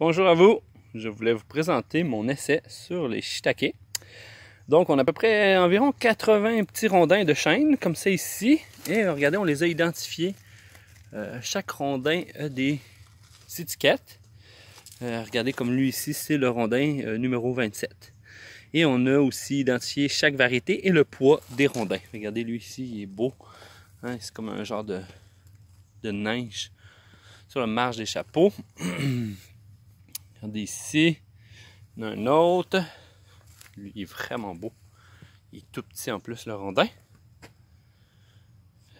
Bonjour à vous, je voulais vous présenter mon essai sur les shiitake. Donc on a à peu près environ 80 petits rondins de chêne comme ça ici et regardez on les a identifiés. Euh, chaque rondin a des étiquettes. Euh, regardez comme lui ici c'est le rondin euh, numéro 27. Et on a aussi identifié chaque variété et le poids des rondins. Regardez lui ici, il est beau. Hein. c'est comme un genre de, de neige sur la marge des chapeaux. Regardez ici. Il a un autre. Lui, il est vraiment beau. Il est tout petit en plus, le rondin.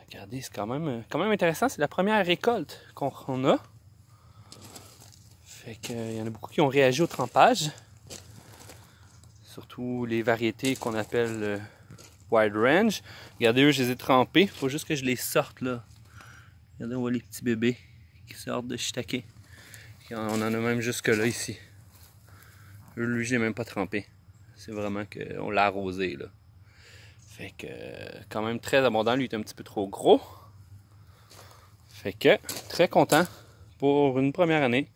Regardez, c'est quand même, euh, quand même intéressant. C'est la première récolte qu'on a. Fait qu'il y en a beaucoup qui ont réagi au trempage. Surtout les variétés qu'on appelle euh, Wild range. Regardez, eux, je les ai trempés. Faut juste que je les sorte, là. Regardez, on voit les petits bébés qui sortent de shiitake. On en a même jusque là ici. Lui, j'ai même pas trempé. C'est vraiment qu'on l'a arrosé Fait que quand même très abondant. Lui il est un petit peu trop gros. Fait que très content pour une première année.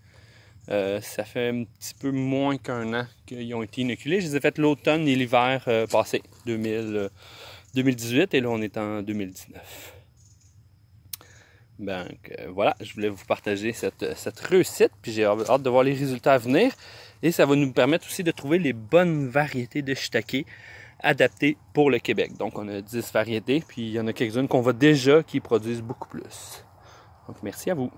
Euh, ça fait un petit peu moins qu'un an qu'ils ont été inoculés. Je les ai fait l'automne et l'hiver euh, passé, 2018, euh, et là on est en 2019. Donc euh, voilà, je voulais vous partager cette, euh, cette réussite, puis j'ai hâte de voir les résultats à venir. Et ça va nous permettre aussi de trouver les bonnes variétés de shiitake adaptées pour le Québec. Donc on a 10 variétés, puis il y en a quelques-unes qu'on voit déjà qui produisent beaucoup plus. Donc merci à vous.